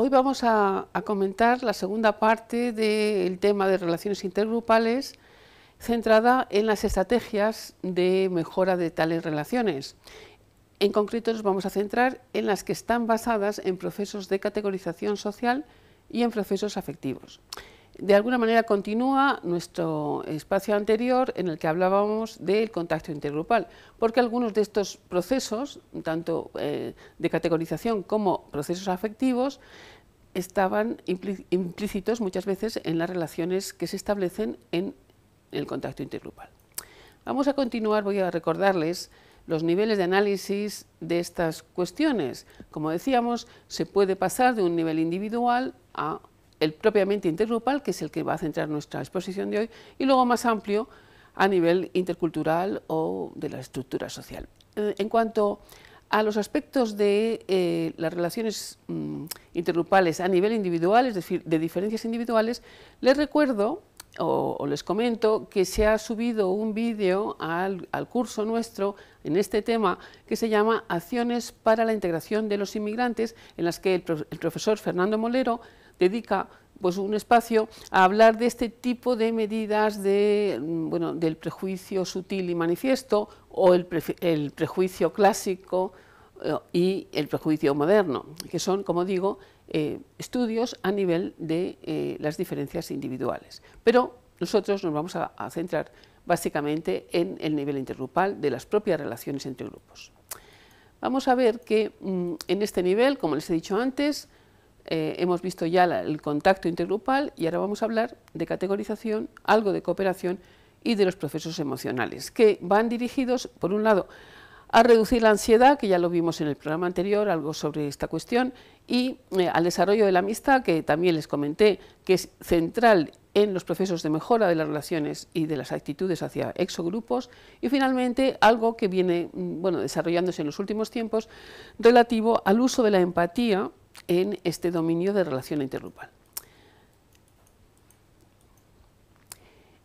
Hoy vamos a, comentar la segunda parte del tema de relaciones intergrupales centrada en las estrategias de mejora de tales relaciones. En concreto nos vamos a centrar en las que están basadas en procesos de categorización social y en procesos afectivos de alguna manera continúa nuestro espacio anterior en el que hablábamos del contacto intergrupal, porque algunos de estos procesos, tanto eh, de categorización como procesos afectivos, estaban implícitos muchas veces en las relaciones que se establecen en el contacto intergrupal. Vamos a continuar, voy a recordarles los niveles de análisis de estas cuestiones. Como decíamos, se puede pasar de un nivel individual a el propiamente intergrupal, que es el que va a centrar nuestra exposición de hoy, y luego más amplio a nivel intercultural o de la estructura social. Eh, en cuanto a los aspectos de eh, las relaciones mm, intergrupales a nivel individual, es decir, de diferencias individuales, les recuerdo o, les comento que se ha subido un vídeo al, curso nuestro en este tema que se llama Acciones para la integración de los inmigrantes, en las que el profesor Fernando Molero dedica pues un espacio a hablar de este tipo de medidas de, mm, bueno, del prejuicio sutil y manifiesto o el, prejuicio clásico eh, y el prejuicio moderno, que son, como digo, eh, estudios a nivel de eh, las diferencias individuales. Pero nosotros nos vamos a, centrar básicamente en el nivel intergrupal de las propias relaciones entre grupos. Vamos a ver que mm, en este nivel, como les he dicho antes, eh, hemos visto ya el contacto intergrupal y ahora vamos a hablar de categorización, algo de cooperación y de los procesos emocionales, que van dirigidos, por un lado, a reducir la ansiedad, que ya lo vimos en el programa anterior, algo sobre esta cuestión, y eh, al desarrollo de la amistad, que también les comenté, que es central en los procesos de mejora de las relaciones y de las actitudes hacia exogrupos, y finalmente algo que viene mm, desarrollándose en los últimos tiempos relativo al uso de la empatía en este dominio de relación interrupal.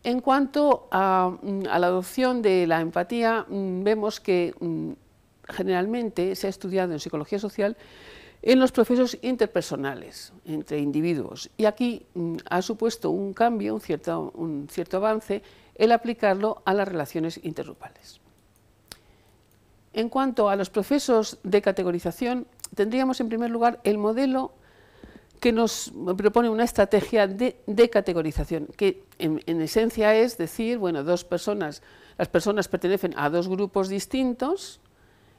En cuanto mm, a, la adopción de la empatía, mm, vemos que mm, generalmente se ha estudiado en psicología social en los procesos interpersonales entre individuos y aquí ha supuesto un cambio, un cierto, un cierto avance el aplicarlo a las relaciones interrupales. En cuanto a los procesos de categorización, tendríamos en primer lugar el modelo que nos propone una estrategia de, de categorización, que en, esencia es decir, bueno, dos personas, las personas pertenecen a dos grupos distintos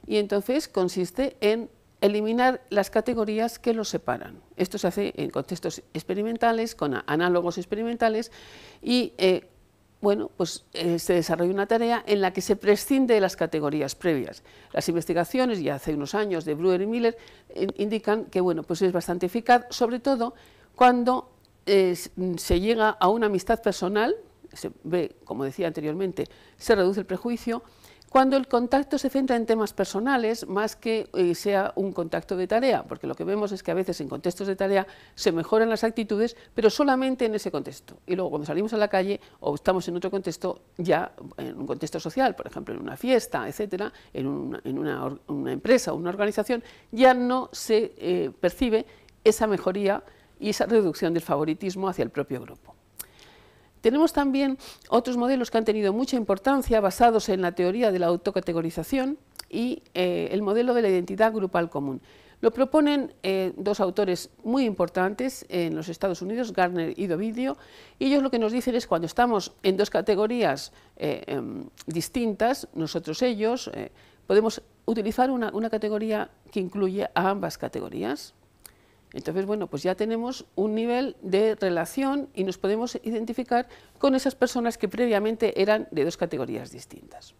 y entonces consiste en eliminar las categorías que los separan. Esto se hace en contextos experimentales, con análogos experimentales y eh, bueno, pues eh, se desarrolla una tarea en la que se prescinde de las categorías previas. Las investigaciones, ya hace unos años, de Brewer y Miller, indican que bueno, pues es bastante eficaz, sobre todo cuando eh, se llega a una amistad personal, se ve, como decía anteriormente, se reduce el prejuicio, cuando el contacto se centra en temas personales más que eh, sea un contacto de tarea, porque lo que vemos es que a veces en contextos de tarea se mejoran las actitudes, pero solamente en ese contexto. Y luego cuando salimos a la calle o estamos en otro contexto, ya en un contexto social, por ejemplo, en una fiesta, etcétera, en una, empresa o una organización, ya no se eh, percibe esa mejoría y esa reducción del favoritismo hacia el propio grupo. Tenemos también otros modelos que han tenido mucha importancia basados en la teoría de la autocategorización y eh, el modelo de la identidad grupal común. Lo proponen eh, dos autores muy importantes en los Estados Unidos, Garner y Dovidio, y ellos lo que nos dicen es que cuando estamos en dos categorías eh, em, distintas, nosotros ellos, podemos utilizar una categoría que incluye a ambas categorías. Entonces, bueno, pues ya tenemos un nivel de relación y nos podemos identificar con esas personas que previamente eran de dos categorías distintas.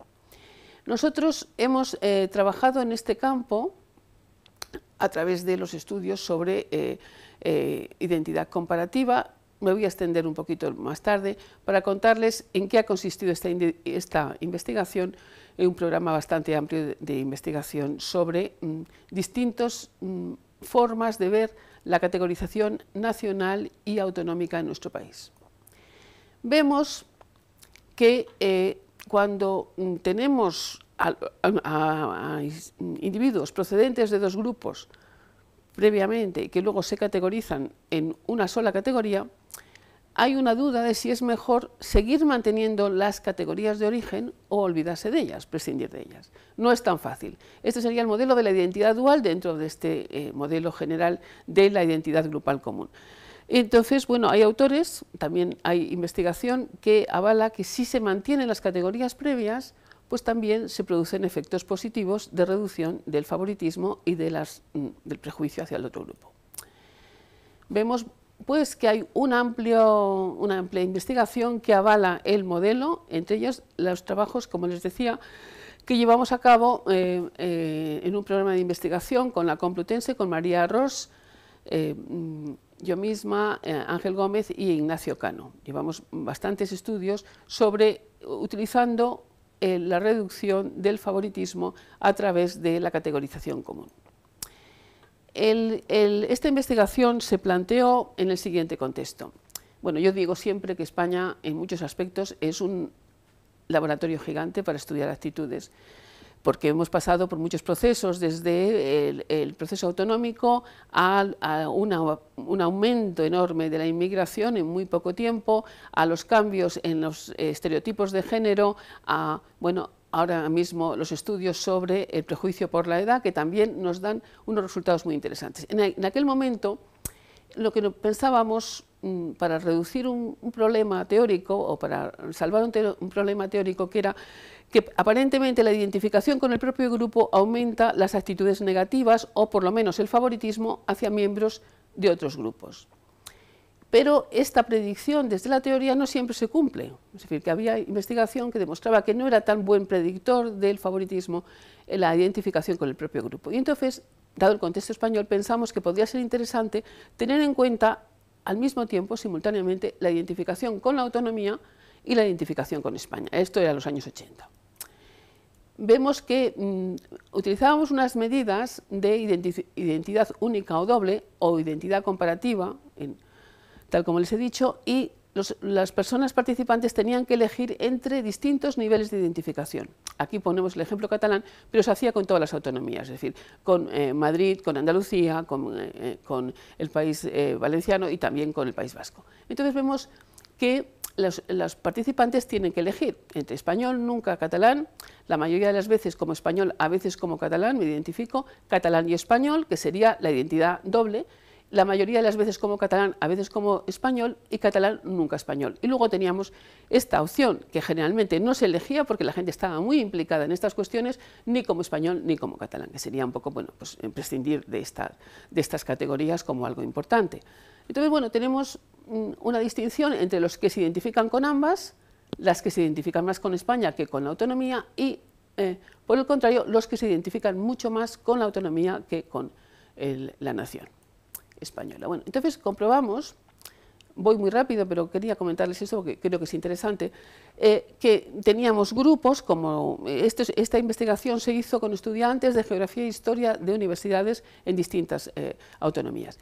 Nosotros hemos eh, trabajado en este campo a través de los estudios sobre eh, eh, identidad comparativa. Me voy a extender un poquito más tarde para contarles en qué ha consistido esta, investigación, un programa bastante amplio de, investigación sobre mm, distintos mm, formas de ver la categorización nacional y autonómica en nuestro país. Vemos que eh, cuando tenemos a, individuos procedentes de dos grupos previamente que luego se categorizan en una sola categoría, hay una duda de si es mejor seguir manteniendo las categorías de origen o olvidarse de ellas, prescindir de ellas. No es tan fácil. Este sería el modelo de la identidad dual dentro de este eh, modelo general de la identidad grupal común. Entonces, bueno, hay autores, también hay investigación que avala que si se mantienen las categorías previas, pues también se producen efectos positivos de reducción del favoritismo y mm, del prejuicio hacia el otro grupo. Vemos pues que hay una amplia investigación que avala el modelo, entre ellos los trabajos, como les decía, que llevamos a cabo eh, eh, en un programa de investigación con la Complutense, con María Ross, eh, yo misma, Ángel Gómez y Ignacio Cano. Llevamos bastantes estudios sobre utilizando la reducción del favoritismo a través de la categorización común el, esta investigación se planteó en el siguiente contexto. Bueno, yo digo siempre que España en muchos aspectos es un laboratorio gigante para estudiar actitudes, porque hemos pasado por muchos procesos, desde el, proceso autonómico a, un aumento enorme de la inmigración en muy poco tiempo, a los cambios en los estereotipos de género, a, bueno, ahora mismo los estudios sobre el prejuicio por la edad, que también nos dan unos resultados muy interesantes. En, aquel momento, lo que pensábamos mm, para reducir un, problema teórico o para salvar un problema teórico que era que aparentemente la identificación con el propio grupo aumenta las actitudes negativas o por lo menos el favoritismo hacia miembros de otros grupos pero esta predicción desde la teoría no siempre se cumple. Es decir, que había investigación que demostraba que no era tan buen predictor del favoritismo en la identificación con el propio grupo. Y entonces, dado el contexto español, pensamos que podría ser interesante tener en cuenta al mismo tiempo, simultáneamente, la identificación con la autonomía y la identificación con España. Esto era los años 80. Vemos que mm, utilizábamos unas medidas de identidad única o doble o identidad comparativa en tal como les he dicho, y las personas participantes tenían que elegir entre distintos niveles de identificación. Aquí ponemos el ejemplo catalán, pero se hacía con todas las autonomías, es decir, con eh, Madrid, con Andalucía, con, eh, eh, el país valenciano y también con el País Vasco. Entonces vemos que los, los, participantes tienen que elegir entre español, nunca catalán, la mayoría de las veces como español, a veces como catalán, me identifico, catalán y español, que sería la identidad doble, la mayoría de las veces como catalán, a veces como español, y catalán nunca español. Y luego teníamos esta opción, que generalmente no se elegía porque la gente estaba muy implicada en estas cuestiones, ni como español ni como catalán, que sería un poco, bueno, pues prescindir de, estas categorías como algo importante. Entonces, bueno, tenemos mm, una distinción entre los que se identifican con ambas, las que se identifican más con España que con la autonomía, y, eh, por el contrario, los que se identifican mucho más con la autonomía que con la nación española. Bueno, entonces comprobamos, voy muy rápido, pero quería comentarles esto porque creo que es interesante, eh, que teníamos grupos como, eh, este esta investigación se hizo con estudiantes de geografía e historia de universidades en distintas eh, autonomías.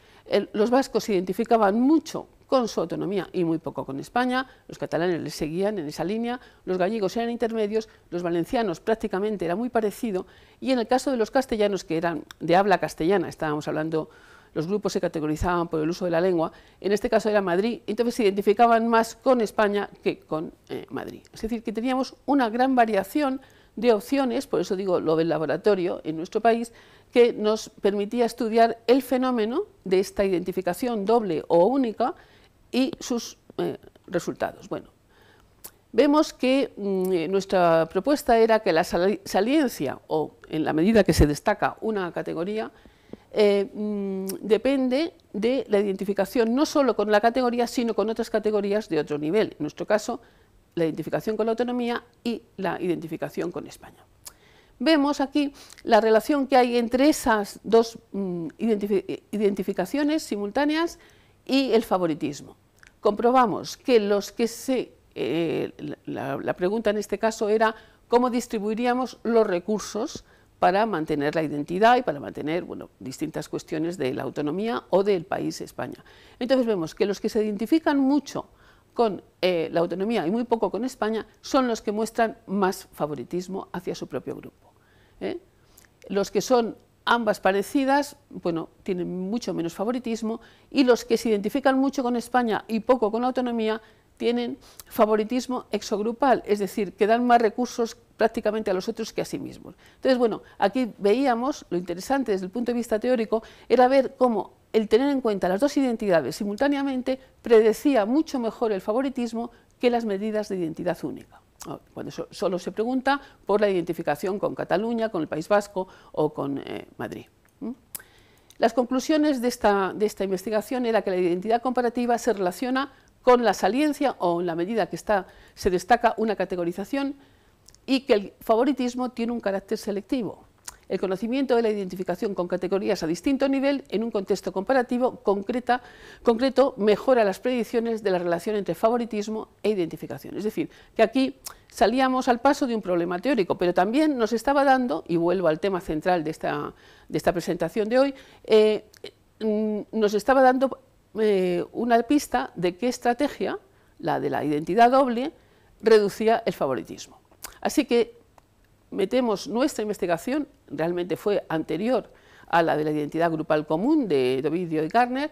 los vascos se identificaban mucho con su autonomía y muy poco con España, los catalanes les seguían en esa línea, los gallegos eran intermedios, los valencianos prácticamente era muy parecido y en el caso de los castellanos que eran de habla castellana, estábamos hablando los grupos se categorizaban por el uso de la lengua, en este caso era Madrid, entonces se identificaban más con España que con eh, Madrid. Es decir, que teníamos una gran variación de opciones, por eso digo lo del laboratorio en nuestro país, que nos permitía estudiar el fenómeno de esta identificación doble o única y sus eh, resultados. Bueno, vemos que mm, eh, nuestra propuesta era que la saliencia, o en la medida que se destaca una categoría, eh, mm, depende de la identificación no solo con la categoría, sino con otras categorías de otro nivel. En nuestro caso, la identificación con la autonomía y la identificación con España. Vemos aquí la relación que hay entre esas dos mm, identificaciones simultáneas y el favoritismo. Comprobamos que los que se... Eh, la, la pregunta en este caso era cómo distribuiríamos los recursos para mantener la identidad y para mantener bueno, distintas cuestiones de la autonomía o del país España. Entonces vemos que los que se identifican mucho con eh, la autonomía y muy poco con España son los que muestran más favoritismo hacia su propio grupo. ¿eh? Los que son ambas parecidas, bueno, tienen mucho menos favoritismo y los que se identifican mucho con España y poco con la autonomía tienen favoritismo exogrupal, es decir, que dan más recursos prácticamente a los otros que a sí mismos. Entonces, bueno, aquí veíamos, lo interesante desde el punto de vista teórico, era ver cómo el tener en cuenta las dos identidades simultáneamente predecía mucho mejor el favoritismo que las medidas de identidad única cuando solo se pregunta por la identificación con Cataluña, con el País Vasco o con eh, Madrid. Las conclusiones de esta, de esta investigación era que la identidad comparativa se relaciona con la saliencia o en la medida que está, se destaca una categorización y que el favoritismo tiene un carácter selectivo. El conocimiento de la identificación con categorías a distinto nivel en un contexto comparativo concreta, concreto mejora las predicciones de la relación entre favoritismo e identificación. Es decir, que aquí salíamos al paso de un problema teórico, pero también nos estaba dando, y vuelvo al tema central de esta, de esta presentación de hoy, eh, mm, nos estaba dando eh, una pista de qué estrategia, la de la identidad doble, reducía el favoritismo. Así que metemos nuestra investigación, realmente fue anterior a la de la identidad grupal común de Dovidio y Garner,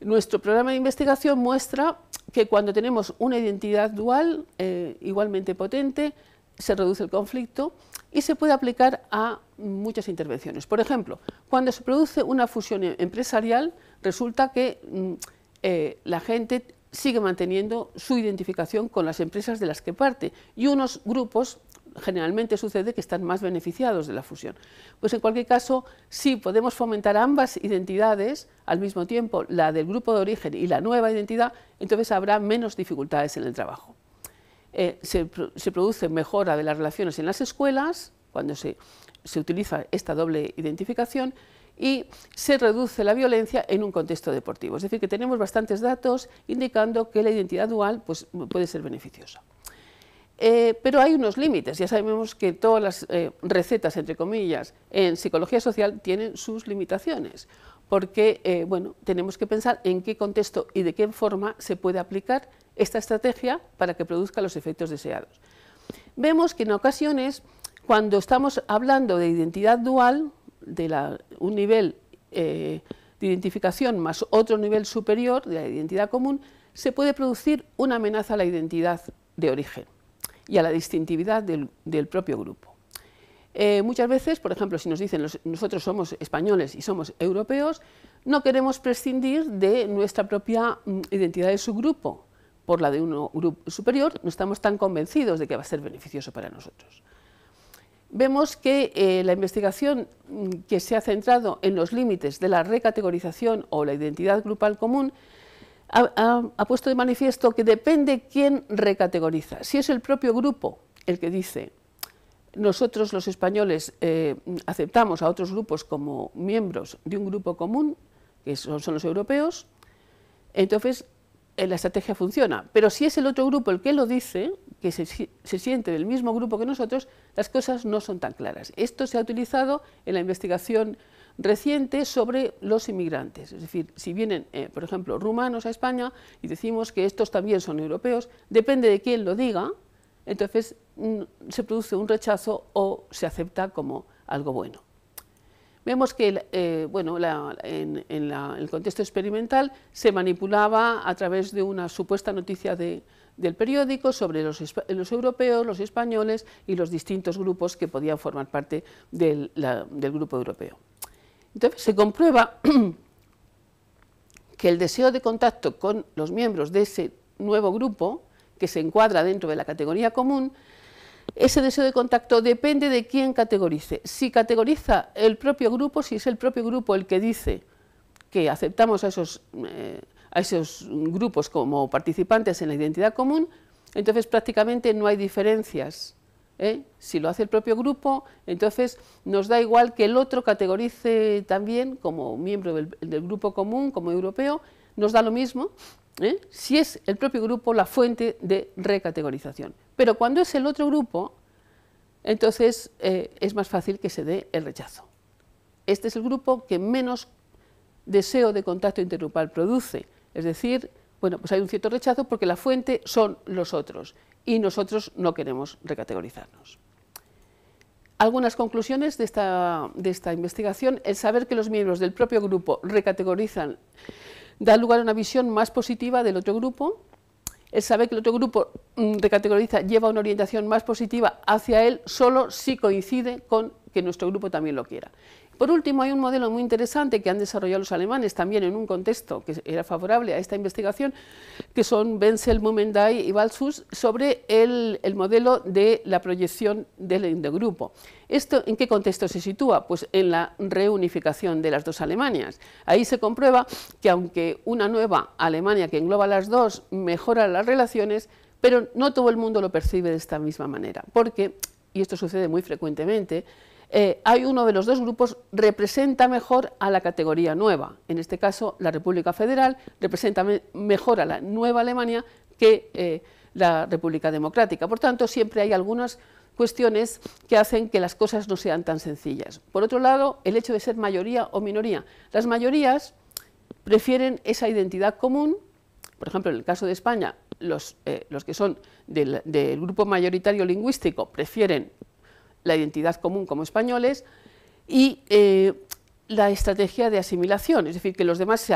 nuestro programa de investigación muestra que cuando tenemos una identidad dual eh, igualmente potente, se reduce el conflicto y se puede aplicar a muchas intervenciones. Por ejemplo, cuando se produce una fusión em-, empresarial, resulta que mm, eh, la gente sigue manteniendo su identificación con las empresas de las que parte y unos grupos generalmente sucede que están más beneficiados de la fusión. Pues en cualquier caso, si podemos fomentar ambas identidades al mismo tiempo, la del grupo de origen y la nueva identidad, entonces habrá menos dificultades en el trabajo. Eh, se, produce mejora de las relaciones en las escuelas, cuando se, utiliza esta doble identificación, y se reduce la violencia en un contexto deportivo. Es decir, que tenemos bastantes datos indicando que la identidad dual pues, puede ser beneficiosa. Eh, pero hay unos límites, ya sabemos que todas las eh, recetas, entre comillas, en psicología social tienen sus limitaciones, porque bueno, tenemos que pensar en qué contexto y de qué forma se puede aplicar esta estrategia para que produzca los efectos deseados. Vemos que en ocasiones, cuando estamos hablando de identidad dual, de un nivel eh, de identificación más otro nivel superior de la identidad común, se puede producir una amenaza a la identidad de origen y a la distintividad del, propio grupo. Eh, muchas veces, por ejemplo, si nos dicen nosotros somos españoles y somos europeos, no queremos prescindir de nuestra propia mm, identidad de subgrupo, por la de un grupo superior, no estamos tan convencidos de que va a ser beneficioso para nosotros. Vemos que eh, la investigación mm, que se ha centrado en los límites de la recategorización o la identidad grupal común ha, puesto de manifiesto que depende quién recategoriza. Si es el propio grupo el que dice nosotros los españoles eh, aceptamos a otros grupos como miembros de un grupo común, que son los europeos, entonces eh, la estrategia funciona. Pero si es el otro grupo el que lo dice, que se, siente del mismo grupo que nosotros, las cosas no son tan claras. Esto se ha utilizado en la investigación reciente sobre los inmigrantes. Es decir, si vienen, eh, por ejemplo, rumanos a España y decimos que estos también son europeos, depende de quién lo diga, entonces mm, se produce un rechazo o se acepta como algo bueno. Vemos que eh, en, el contexto experimental se manipulaba a través de una supuesta noticia del periódico sobre los, europeos, los españoles y los distintos grupos que podían formar parte del, del grupo europeo. Entonces se comprueba que el deseo de contacto con los miembros de ese nuevo grupo, que se encuadra dentro de la categoría común, ese deseo de contacto depende de quién categorice. Si categoriza el propio grupo, si es el propio grupo el que dice que aceptamos a esos, eh, a esos grupos como participantes en la identidad común, entonces prácticamente no hay diferencias. ¿eh? Si lo hace el propio grupo, entonces nos da igual que el otro categorice también como miembro del, grupo común, como europeo, nos da lo mismo, ¿eh? si es el propio grupo la fuente de recategorización. Pero cuando es el otro grupo, entonces eh, es más fácil que se dé el rechazo. Este es el grupo que menos deseo de contacto intergrupal produce. Es decir, bueno, pues hay un cierto rechazo porque la fuente son los otros y nosotros no queremos recategorizarnos. Algunas conclusiones de esta, de esta investigación, el saber que los miembros del propio grupo recategorizan da lugar a una visión más positiva del otro grupo, el saber que el otro grupo recategoriza mm, lleva una orientación más positiva hacia él solo si coincide con que nuestro grupo también lo quiera. Por último, hay un modelo muy interesante que han desarrollado los alemanes, también en un contexto que era favorable a esta investigación, que son Benzel, Mumendai y valsus sobre el, modelo de la proyección del endogrupo. ¿Esto en qué contexto se sitúa? Pues en la reunificación de las dos Alemanias. Ahí se comprueba que aunque una nueva Alemania que engloba las dos mejora las relaciones, pero no todo el mundo lo percibe de esta misma manera, porque, y esto sucede muy frecuentemente, eh, hay uno de los dos grupos representa mejor a la categoría nueva. En este caso, la República Federal representa mejor a la nueva Alemania que eh, la República Democrática. Por tanto, siempre hay algunas cuestiones que hacen que las cosas no sean tan sencillas. Por otro lado, el hecho de ser mayoría o minoría. Las mayorías prefieren esa identidad común, por ejemplo, en el caso de España, los, eh, que son del, grupo mayoritario lingüístico prefieren la identidad común como españoles y eh, la estrategia de asimilación, es decir, que los demás se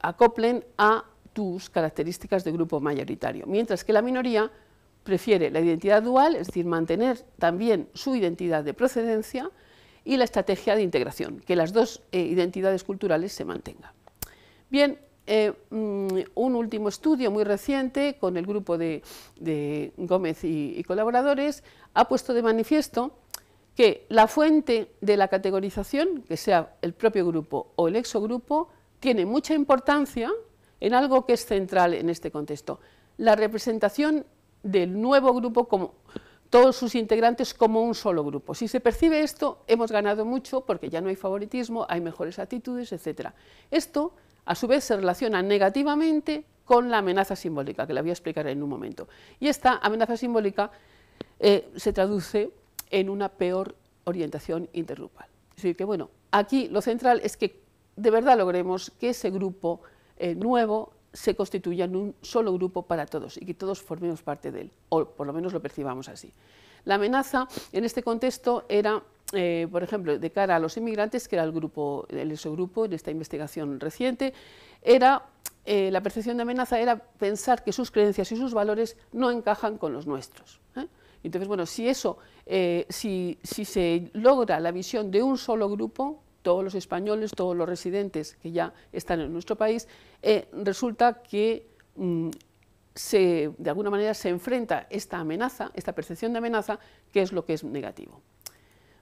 acoplen a tus características de grupo mayoritario, mientras que la minoría prefiere la identidad dual, es decir, mantener también su identidad de procedencia y la estrategia de integración, que las dos eh, identidades culturales se mantengan. Bien, eh, mm, un último estudio muy reciente con el grupo de, Gómez y, colaboradores ha puesto de manifiesto que la fuente de la categorización, que sea el propio grupo o el exogrupo, tiene mucha importancia en algo que es central en este contexto, la representación del nuevo grupo como todos sus integrantes como un solo grupo. Si se percibe esto, hemos ganado mucho porque ya no hay favoritismo, hay mejores actitudes, etc. Esto a su vez se relaciona negativamente con la amenaza simbólica, que la voy a explicar en un momento. Y esta amenaza simbólica eh, se traduce en una peor orientación interrupal. que bueno, aquí lo central es que de verdad logremos que ese grupo eh, nuevo se constituya en un solo grupo para todos y que todos formemos parte de él, o por lo menos lo percibamos así. La amenaza en este contexto era eh, por ejemplo, de cara a los inmigrantes, que era el grupo, el exogrupo en esta investigación reciente, era eh, la percepción de amenaza era pensar que sus creencias y sus valores no encajan con los nuestros. ¿eh? Entonces, bueno, si eso, si, se logra la visión de un solo grupo, todos los españoles, todos los residentes que ya están en nuestro país, resulta que mm, se, de alguna manera se enfrenta esta amenaza, esta percepción de amenaza, que es lo que es negativo.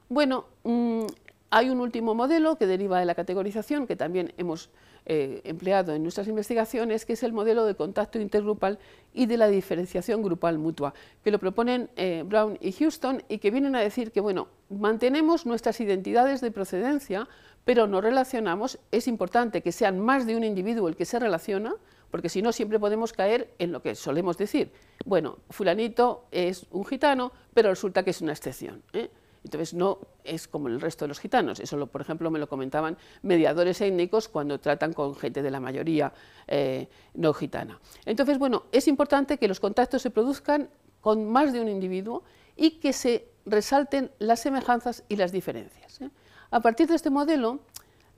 Bueno, mm, hay un último modelo que deriva de la categorización que también hemos eh, empleado en nuestras investigaciones, que es el modelo de contacto intergrupal y de la diferenciación grupal mutua, que lo proponen eh, Brown y Houston y que vienen a decir que, bueno, mantenemos nuestras identidades de procedencia, pero nos relacionamos, es importante que sean más de un individuo el que se relaciona, porque si no siempre podemos caer en lo que solemos decir, bueno, fulanito es un gitano, pero resulta que es una excepción. ¿eh? Entonces no es como el resto de los gitanos, eso por ejemplo me lo comentaban mediadores étnicos cuando tratan con gente de la mayoría eh, no gitana. Entonces bueno, es importante que los contactos se produzcan con más de un individuo y que se resalten las semejanzas y las diferencias. ¿eh? A partir de este modelo,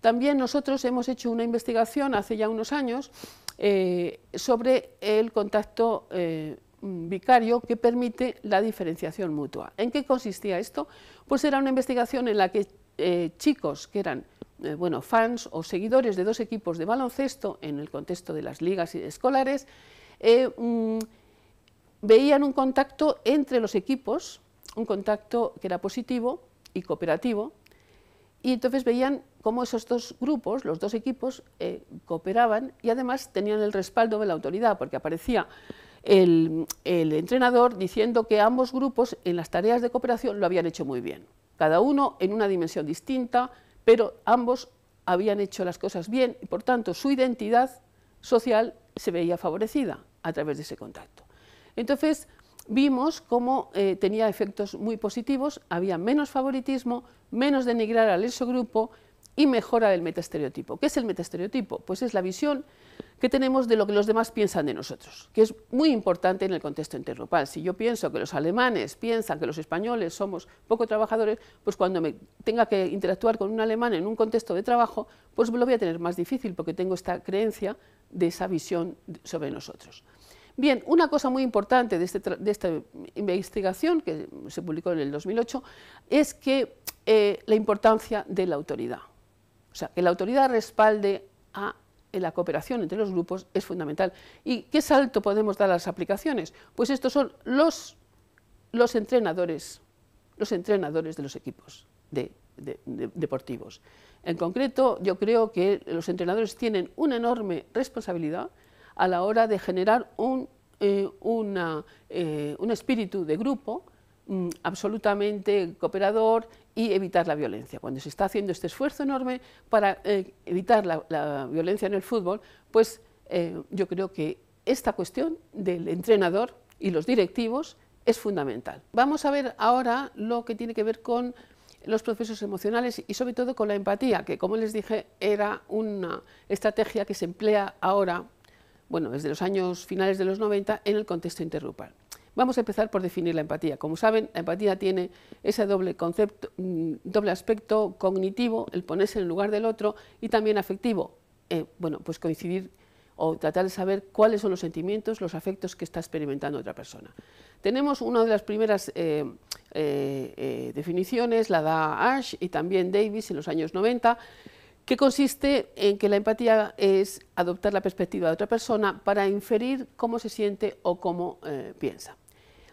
también nosotros hemos hecho una investigación hace ya unos años eh, sobre el contacto vicario que permite la diferenciación mutua. ¿En qué consistía esto? Pues era una investigación en la que eh, chicos que eran eh, bueno, fans o seguidores de dos equipos de baloncesto en el contexto de las ligas escolares, eh, mm, veían un contacto entre los equipos, un contacto que era positivo y cooperativo, y entonces veían cómo esos dos grupos, los dos equipos, cooperaban y además tenían el respaldo de la autoridad, porque aparecía el, entrenador diciendo que ambos grupos en las tareas de cooperación lo habían hecho muy bien, cada uno en una dimensión distinta, pero ambos habían hecho las cosas bien y por tanto su identidad social se veía favorecida a través de ese contacto. Entonces vimos cómo eh, tenía efectos muy positivos, había menos favoritismo, menos denigrar al exogrupo, grupo, y mejora del metaestereotipo. ¿Qué es el metaestereotipo? Pues es la visión que tenemos de lo que los demás piensan de nosotros, que es muy importante en el contexto interno. Si yo pienso que los alemanes piensan que los españoles somos poco trabajadores, pues cuando me tenga que interactuar con un alemán en un contexto de trabajo, pues lo voy a tener más difícil porque tengo esta creencia de esa visión sobre nosotros. Bien, una cosa muy importante de, este de esta investigación que se publicó en el 2008 es que eh, la importancia de la autoridad. O sea, que la autoridad respalde a la cooperación entre los grupos es fundamental. ¿Y qué salto podemos dar a las aplicaciones? Pues estos son los, los entrenadores, los entrenadores de los equipos deportivos. En concreto, yo creo que los entrenadores tienen una enorme responsabilidad a la hora de generar un, eh, eh, espíritu de grupo mm, absolutamente cooperador, y evitar la violencia. Cuando se está haciendo este esfuerzo enorme para eh, evitar la, violencia en el fútbol, pues eh, yo creo que esta cuestión del entrenador y los directivos es fundamental. Vamos a ver ahora lo que tiene que ver con los procesos emocionales y sobre todo con la empatía, que como les dije era una estrategia que se emplea ahora, bueno, desde los años finales de los 90 en el contexto interrupal. Vamos a empezar por definir la empatía. Como saben, la empatía tiene ese doble mm, aspecto cognitivo, el ponerse en el lugar del otro, y también afectivo. Eh, bueno, pues coincidir o tratar de saber cuáles son los sentimientos, los afectos que está experimentando otra persona. Tenemos una de las primeras eh, eh, definiciones, la da Ash y también Davis en los años 90, que consiste en que la empatía es adoptar la perspectiva de otra persona para inferir cómo se siente o cómo piensa.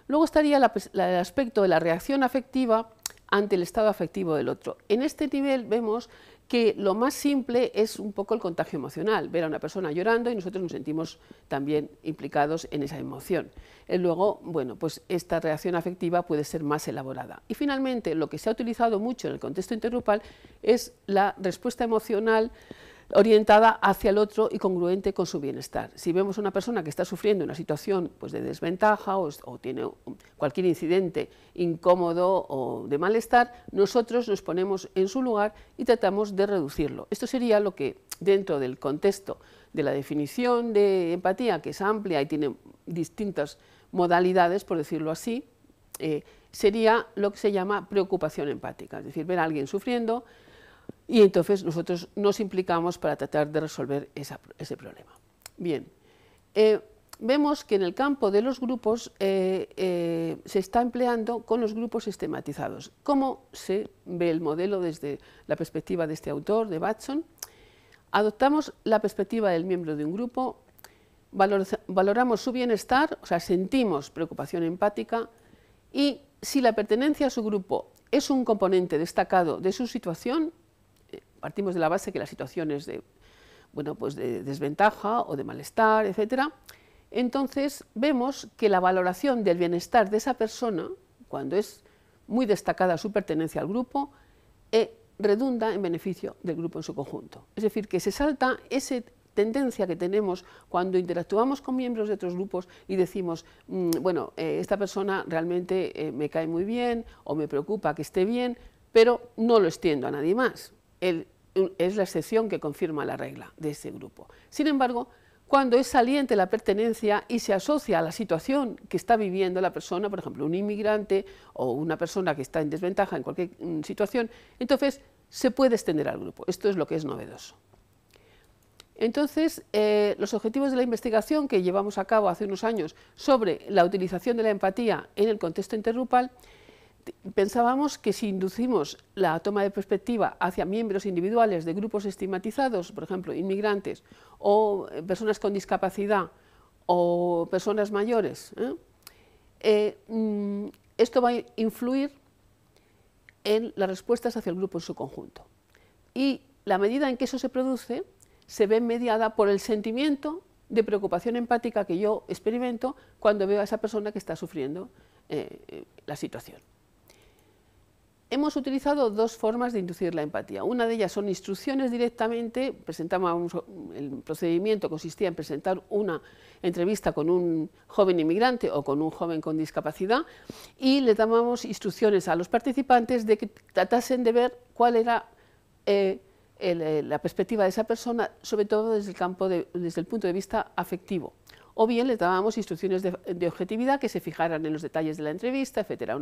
Luego estaría el aspecto de la reacción afectiva ante el estado afectivo del otro. En este nivel vemos que lo más simple es un poco el contagio emocional, ver a una persona llorando y nosotros nos sentimos también implicados en esa emoción. Y eh, luego, bueno, pues esta reacción afectiva puede ser más elaborada. Y finalmente, lo que se ha utilizado mucho en el contexto intergrupal es la respuesta emocional orientada hacia el otro y congruente con su bienestar. Si vemos a una persona que está sufriendo una situación pues, de desventaja o, tiene cualquier incidente incómodo o de malestar, nosotros nos ponemos en su lugar y tratamos de reducirlo. Esto sería lo que dentro del contexto de la definición de empatía, que es amplia y tiene distintas modalidades, por decirlo así, eh, sería lo que se llama preocupación empática, es decir, ver a alguien sufriendo, y entonces nosotros nos implicamos para tratar de resolver ese problema. Bien, eh, vemos que en el campo de los grupos eh, eh, se está empleando con los grupos sistematizados. ¿Cómo se ve el modelo desde la perspectiva de este autor, de Batson? Adoptamos la perspectiva del miembro de un grupo, valoramos su bienestar, o sea, sentimos preocupación empática y si la pertenencia a su grupo es un componente destacado de su situación, partimos de la base que la situación es de, bueno, pues de desventaja o de malestar, etc., entonces vemos que la valoración del bienestar de esa persona, cuando es muy destacada su pertenencia al grupo, eh, redunda en beneficio del grupo en su conjunto. Es decir, que se salta esa tendencia que tenemos cuando interactuamos con miembros de otros grupos y decimos, mm, bueno, eh, esta persona realmente eh, me cae muy bien o me preocupa que esté bien, pero no lo extiendo a nadie más. El es la excepción que confirma la regla de ese grupo. Sin embargo, cuando es saliente la pertenencia y se asocia a la situación que está viviendo la persona, por ejemplo, un inmigrante o una persona que está en desventaja en cualquier mm, situación, entonces se puede extender al grupo. Esto es lo que es novedoso. Entonces, eh, los objetivos de la investigación que llevamos a cabo hace unos años sobre la utilización de la empatía en el contexto interrupal pensábamos que si inducimos la toma de perspectiva hacia miembros individuales de grupos estigmatizados, por ejemplo, inmigrantes o eh, personas con discapacidad o personas mayores, ¿eh? Eh, mm, esto va a influir en las respuestas hacia el grupo en su conjunto. Y la medida en que eso se produce se ve mediada por el sentimiento de preocupación empática que yo experimento cuando veo a esa persona que está sufriendo la situación. Hemos utilizado dos formas de inducir la empatía. Una de ellas son instrucciones directamente. Presentamos el procedimiento consistía en presentar una entrevista con un joven inmigrante o con un joven con discapacidad y le dábamos instrucciones a los participantes de que tratasen de ver cuál era eh, eh, la perspectiva de esa persona, sobre todo desde el punto de vista afectivo o bien les dábamos instrucciones de, objetividad que se fijaran en los detalles de la entrevista, etcétera,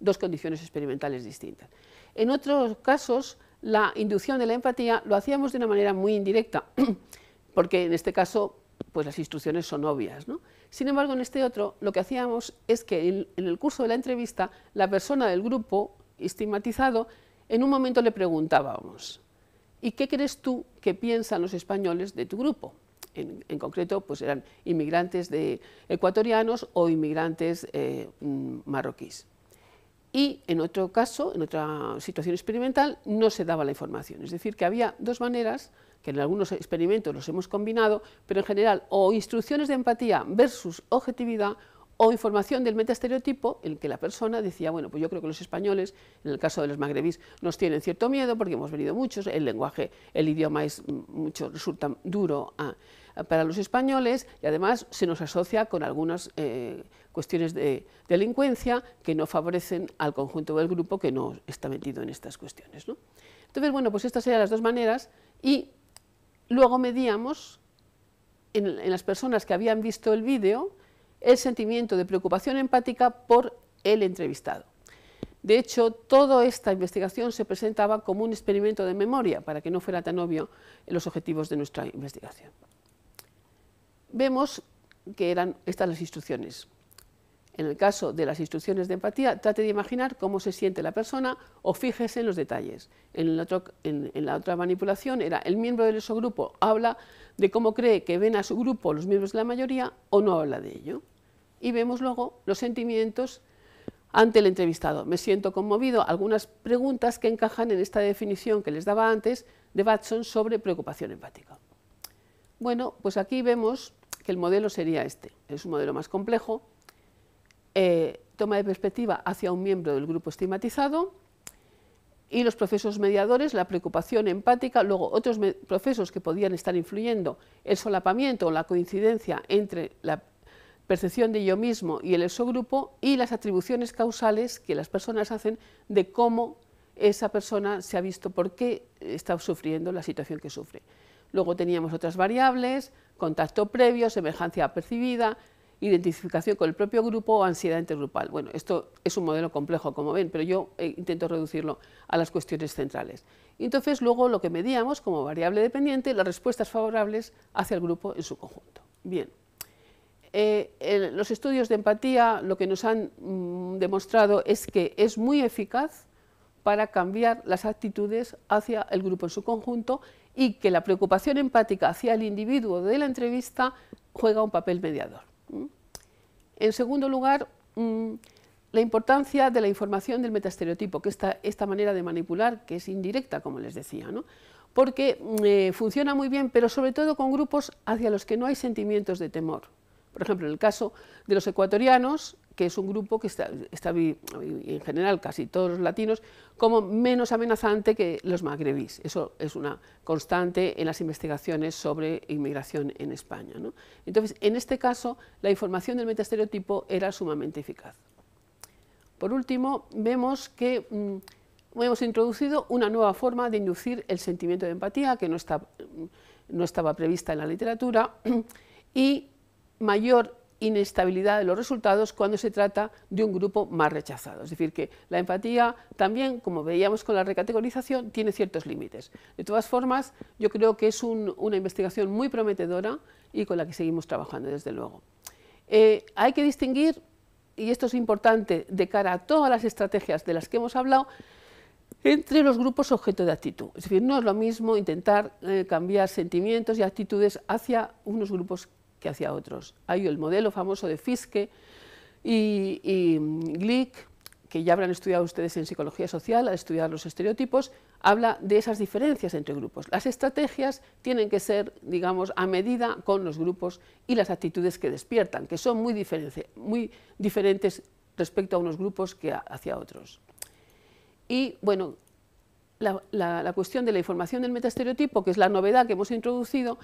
dos condiciones experimentales distintas. En otros casos, la inducción de la empatía lo hacíamos de una manera muy indirecta, porque en este caso pues las instrucciones son obvias. Sin embargo, en este otro lo que hacíamos es que en el curso de la entrevista la persona del grupo estigmatizado en un momento le preguntábamos, ¿y qué crees tú que piensan los españoles de tu grupo? en, concreto pues eran inmigrantes de ecuatorianos o inmigrantes eh, mm, marroquíes. Y en otro caso, en otra situación experimental, no se daba la información. Es decir, que había dos maneras, que en algunos experimentos los hemos combinado, pero en general o instrucciones de empatía versus objetividad o información del metastereotipo, en el que la persona decía, bueno, pues yo creo que los españoles, en el caso de los magrebís, nos tienen cierto miedo porque hemos venido muchos, el lenguaje, el idioma es mm, mucho, resulta duro para los españoles y además se nos asocia con algunas eh, cuestiones de delincuencia que no favorecen al conjunto del grupo que no está metido en estas cuestiones. Entonces, bueno, pues estas eran las dos maneras y luego medíamos en, en las personas que habían visto el vídeo el sentimiento de preocupación empática por el entrevistado. De hecho, toda esta investigación se presentaba como un experimento de memoria para que no fuera tan obvio los objetivos de nuestra investigación vemos que eran estas las instrucciones. En el caso de las instrucciones de empatía, trate de imaginar cómo se siente la persona o fíjese en los detalles. En, la otra manipulación era el miembro de su grupo habla de cómo cree que ven a su grupo los miembros de la mayoría o no habla de ello. Y vemos luego los sentimientos ante el entrevistado. Me siento conmovido. Algunas preguntas que encajan en esta definición que les daba antes de Batson sobre preocupación empática. Bueno, pues aquí vemos que el modelo sería este. Es un modelo más complejo, eh, toma de perspectiva hacia un miembro del grupo estigmatizado y los procesos mediadores, la preocupación empática, luego otros procesos que podían estar influyendo, el solapamiento o la coincidencia entre la percepción de yo mismo y el exogrupo y las atribuciones causales que las personas hacen de cómo esa persona se ha visto, por qué está sufriendo la situación que sufre. Luego teníamos otras variables, contacto previo, semejanza percibida, identificación con el propio grupo o ansiedad intergrupal. Bueno, esto es un modelo complejo, como ven, pero yo eh, intento reducirlo a las cuestiones centrales. entonces luego lo que medíamos como variable dependiente, las respuestas favorables hacia el grupo en su conjunto. Bien, eh, los estudios de empatía lo que nos han mm, demostrado es que es muy eficaz para cambiar las actitudes hacia el grupo en su conjunto y que la preocupación empática hacia el individuo de la entrevista juega un papel mediador. ¿Mm? En segundo lugar, mm, la importancia de la información del metastereotipo, que esta, esta manera de manipular, que es indirecta, como les decía, porque mm, eh, funciona muy bien, pero sobre todo con grupos hacia los que no hay sentimientos de temor. Por ejemplo, en el caso de los ecuatorianos, que es un grupo que está, en general casi todos los latinos, como menos amenazante que los magrebís. Eso es una constante en las investigaciones sobre inmigración en España. Entonces, en este caso, la información del metastereotipo era sumamente eficaz. Por último, vemos que mm, hemos introducido una nueva forma de inducir el sentimiento de empatía que no, está, mm, no estaba prevista en la literatura y mayor inestabilidad de los resultados cuando se trata de un grupo más rechazado. Es decir, que la empatía también, como veíamos con la recategorización, tiene ciertos límites. De todas formas, yo creo que es una investigación muy prometedora y con la que seguimos trabajando, desde luego. Eh, hay que distinguir, y esto es importante de cara a todas las estrategias de las que hemos hablado, entre los grupos objeto de actitud. Es decir, no es lo mismo intentar eh, cambiar sentimientos y actitudes hacia unos grupos hacia otros. Hay el modelo famoso de Fiske y, mm, Glick, que ya habrán estudiado ustedes en psicología social, al estudiar los estereotipos, habla de esas diferencias entre grupos. Las estrategias tienen que ser, digamos, a medida con los grupos y las actitudes que despiertan, que son muy, muy diferentes respecto a unos grupos que hacia otros. Y bueno, la, la, cuestión de la información del metaestereotipo, que es la novedad que hemos introducido,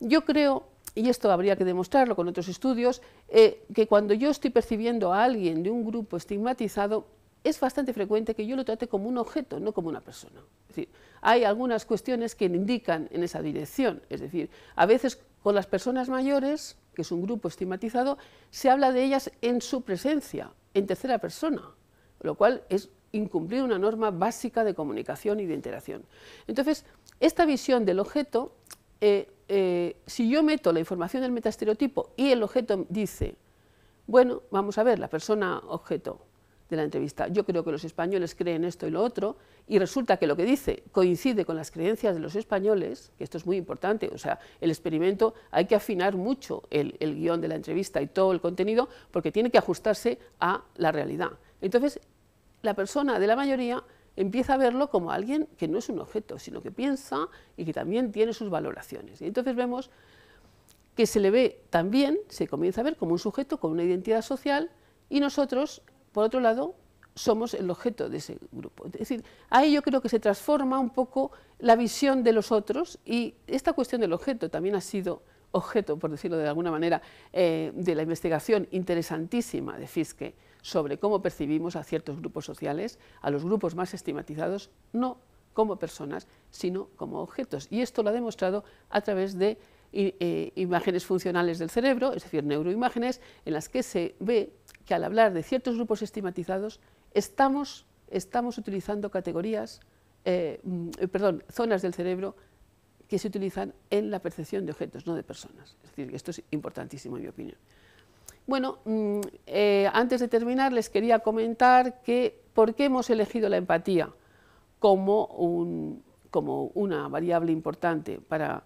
yo creo y esto habría que demostrarlo con otros estudios, eh, que cuando yo estoy percibiendo a alguien de un grupo estigmatizado, es bastante frecuente que yo lo trate como un objeto, no como una persona. Es decir, hay algunas cuestiones que indican en esa dirección. Es decir, a veces con las personas mayores, que es un grupo estigmatizado, se habla de ellas en su presencia, en tercera persona, lo cual es incumplir una norma básica de comunicación y de interacción. Entonces, esta visión del objeto eh, eh, si yo meto la información del metastereotipo y el objeto dice, bueno, vamos a ver, la persona objeto de la entrevista, yo creo que los españoles creen esto y lo otro, y resulta que lo que dice coincide con las creencias de los españoles, que esto es muy importante, o sea, el experimento hay que afinar mucho el, el guión de la entrevista y todo el contenido, porque tiene que ajustarse a la realidad. Entonces, la persona de la mayoría empieza a verlo como alguien que no es un objeto, sino que piensa y que también tiene sus valoraciones. Y entonces vemos que se le ve también, se comienza a ver como un sujeto con una identidad social y nosotros, por otro lado, somos el objeto de ese grupo. Es decir, ahí yo creo que se transforma un poco la visión de los otros y esta cuestión del objeto también ha sido objeto, por decirlo de alguna manera, eh, de la investigación interesantísima de Fiske, sobre cómo percibimos a ciertos grupos sociales, a los grupos más estigmatizados, no como personas, sino como objetos. Y esto lo ha demostrado a través de eh, eh, imágenes funcionales del cerebro, es decir, neuroimágenes, en las que se ve que al hablar de ciertos grupos estigmatizados, estamos, utilizando categorías, eh, perdón, zonas del cerebro que se utilizan en la percepción de objetos, no de personas. Es decir, esto es importantísimo en mi opinión. Bueno, mm, eh, antes de terminar les quería comentar que por qué hemos elegido la empatía como, una variable importante para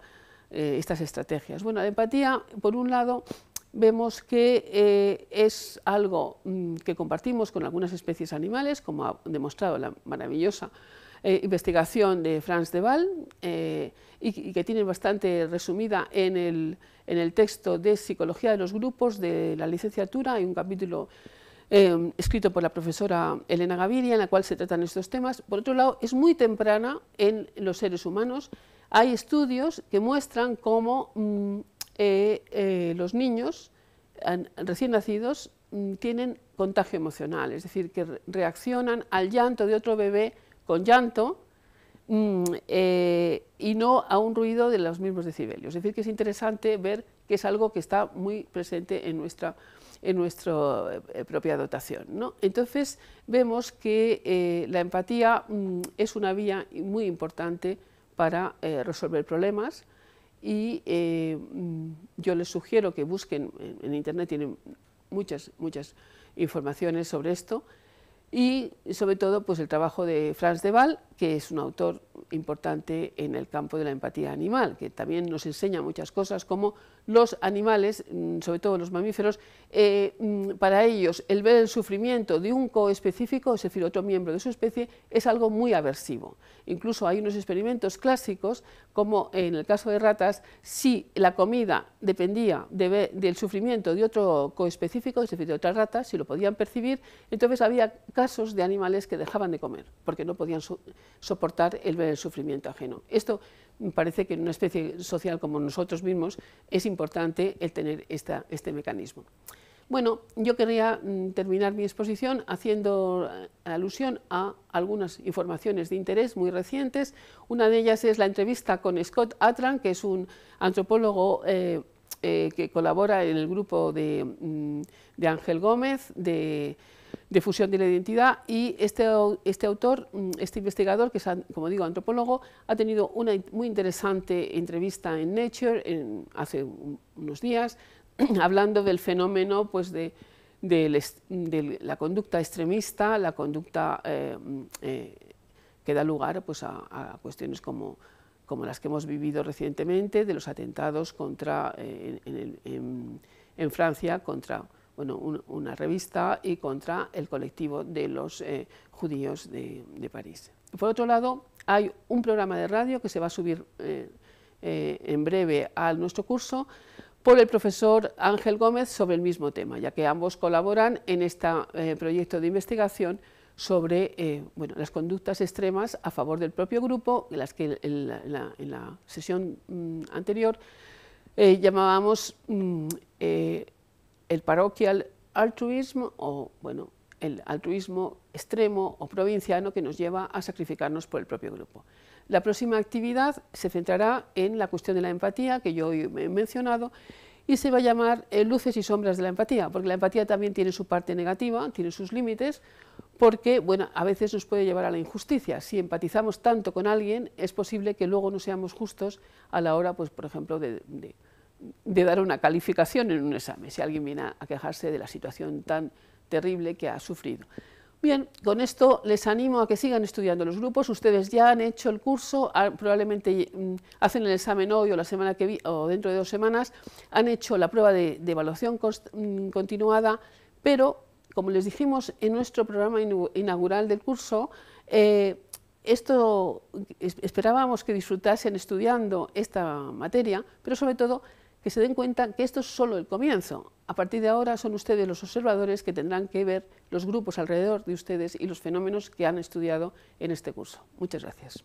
eh, estas estrategias. Bueno, la empatía, por un lado, vemos que eh, es algo mm, que compartimos con algunas especies animales, como ha demostrado la maravillosa eh, investigación de Franz de Waal eh, y, que tiene bastante resumida en el, texto de Psicología de los Grupos de la licenciatura. Hay un capítulo eh, escrito por la profesora Elena Gaviria en la cual se tratan estos temas. Por otro lado, es muy temprana en los seres humanos. Hay estudios que muestran cómo mm, los niños recién nacidos mm, tienen contagio emocional, es decir, que reaccionan al llanto de otro bebé con llanto mm, eh, y no a un ruido de los mismos decibelios. Es decir, que es interesante ver que es algo que está muy presente en nuestra, eh, propia dotación. Entonces, vemos que eh, la empatía mm, es una vía muy importante para resolver problemas y mm, yo les sugiero que busquen, en, en Internet tienen muchas, muchas informaciones sobre esto, y sobre todo pues el trabajo de Franz de Waal que es un autor importante en el campo de la empatía animal, que también nos enseña muchas cosas, como los animales, mm, sobre todo los mamíferos, eh, mm, para ellos el ver el sufrimiento de un coespecífico, es decir, otro miembro de su especie, es algo muy aversivo. Incluso hay unos experimentos clásicos, como en el caso de ratas, si la comida dependía del sufrimiento de otro coespecífico, es decir, de otra rata, si lo podían percibir, entonces había casos de animales que dejaban de comer, porque no podían soportar el sufrimiento ajeno. Esto parece que en una especie social como nosotros mismos es importante el tener este mecanismo. Bueno, yo quería mm, terminar mi exposición haciendo eh, alusión a algunas informaciones de interés muy recientes. Una de ellas es la entrevista con Scott Atran, que es un antropólogo eh, eh, que colabora en el grupo de, mm, Ángel Gómez, de de fusión de la identidad y este, este autor, mm, este investigador, que es, como digo, antropólogo, ha tenido una muy interesante entrevista en Nature hace unos días, hablando del fenómeno pues, de, la conducta extremista, la conducta eh, mm, eh, que da lugar pues, a, cuestiones como las que hemos vivido recientemente, de los atentados contra, eh, en, Francia contra bueno, una revista y contra el colectivo de los eh, judíos de, París. Por otro lado, hay un programa de radio que se va a subir eh, eh, en breve a nuestro curso por el profesor Ángel Gómez sobre el mismo tema, ya que ambos colaboran en este proyecto de investigación sobre bueno, las conductas extremas a favor del propio grupo, de las que en la, sesión mm, anterior llamábamos mm, el paroquial altruismo o, bueno, el altruismo extremo o provinciano que nos lleva a sacrificarnos por el propio grupo. La próxima actividad se centrará en la cuestión de la empatía, que yo he mencionado, y se va a llamar eh, luces y sombras de la empatía, porque la empatía también tiene su parte negativa, tiene sus límites, porque bueno, a veces nos puede llevar a la injusticia. Si empatizamos tanto con alguien, es posible que luego no seamos justos a la hora, pues, por ejemplo, de de dar una calificación en un examen, si alguien viene a quejarse de la situación tan terrible que ha sufrido. Bien, con esto les animo a que sigan estudiando los grupos, ustedes ya han hecho el curso, probablemente mm, hacen el examen hoy o la semana que o dentro de dos semanas, han hecho la prueba de, evaluación mm, continuada, pero como les dijimos en nuestro programa inaugural del curso, eh, esto esperábamos que disfrutasen estudiando esta materia, pero sobre todo que se den cuenta que esto es solo el comienzo. A partir de ahora son ustedes los observadores que tendrán que ver los grupos alrededor de ustedes y los fenómenos que han estudiado en este curso. Muchas gracias.